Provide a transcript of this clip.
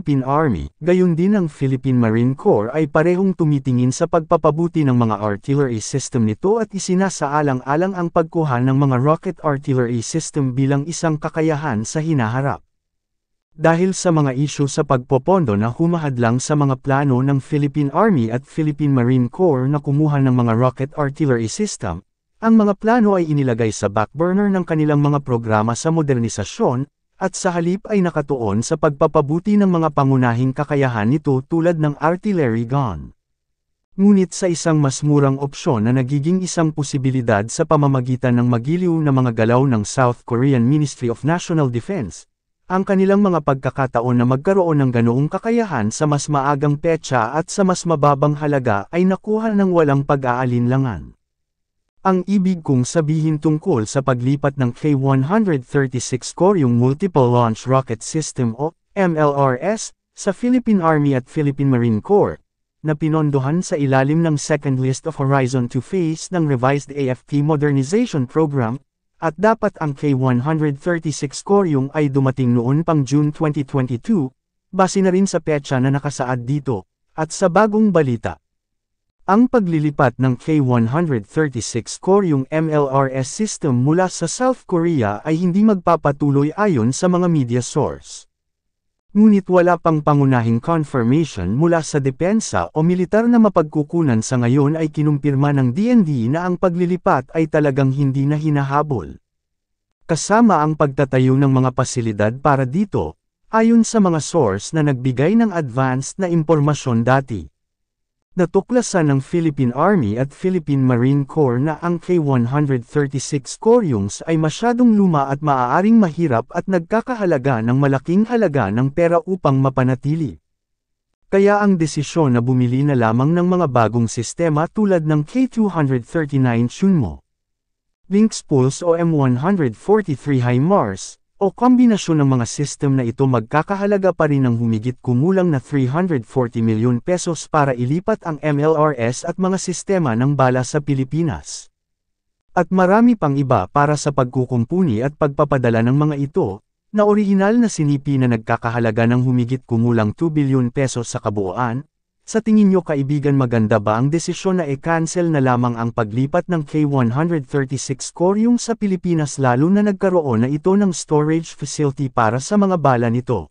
Philippine Army, gayon din ang Philippine Marine Corps ay parehong tumitingin sa pagpapabuti ng mga artillery system nito at isinasaalang-alang ang pagkuha ng mga rocket artillery system bilang isang kakayahan sa hinaharap. Dahil sa mga isyu sa pagpopondo na humahadlang sa mga plano ng Philippine Army at Philippine Marine Corps na kumuha ng mga rocket artillery system, ang mga plano ay inilagay sa backburner ng kanilang mga programa sa modernisasyon at sa halip ay nakatuon sa pagpapabuti ng mga pangunahing kakayahan nito tulad ng artillery gun. Ngunit sa isang mas murang opsyon na nagiging isang posibilidad sa pamamagitan ng magiliw na mga galaw ng South Korean Ministry of National Defense, ang kanilang mga pagkakataon na magkaroon ng ganoong kakayahan sa mas maagang petsa at sa mas mababang halaga ay nakuha ng walang pag-aalinlangan. Ang ibig kong sabihin tungkol sa paglipat ng K-136 Koryong Multiple Launch Rocket System o MLRS sa Philippine Army at Philippine Marine Corps, na pinondohan sa ilalim ng second list of Horizon 2 phase ng revised AFP Modernization Program, at dapat ang K-136 Koryong ay dumating noon pang June 2022, base na rin sa petsa na nakasaad dito, at sa bagong balita. Ang paglilipat ng K-136 Koryong MLRS system mula sa South Korea ay hindi magpapatuloy ayon sa mga media source. Ngunit wala pang pangunahing confirmation mula sa depensa o militar na mapagkukunan sa ngayon ay kinumpirma ng DND na ang paglilipat ay talagang hindi na hinahabol. Kasama ang pagtatayo ng mga pasilidad para dito, ayon sa mga source na nagbigay ng advanced na impormasyon dati. Natuklasan ng Philippine Army at Philippine Marine Corps na ang K-136 Koryungs ay masyadong luma at maaaring mahirap at nagkakahalaga ng malaking halaga ng pera upang mapanatili. Kaya ang desisyon na bumili na lamang ng mga bagong sistema tulad ng K-239 Chunmo, Lynx Pulse o M143 HIMARS, o kombinasyon ng mga system na ito magkakahalaga pa rin ng humigit kumulang na 340 milyon pesos para ilipat ang MLRS at mga sistema ng bala sa Pilipinas. At marami pang iba para sa pagkukumpuni at pagpapadala ng mga ito, na orihinal na sinipi na nagkakahalaga ng humigit kumulang 2 bilyon pesos sa kabuuan, sa tingin nyo kaibigan maganda ba ang desisyon na e-cancel na lamang ang paglipat ng K-136 Corium sa Pilipinas lalo na nagkaroon na ito ng storage facility para sa mga bala nito?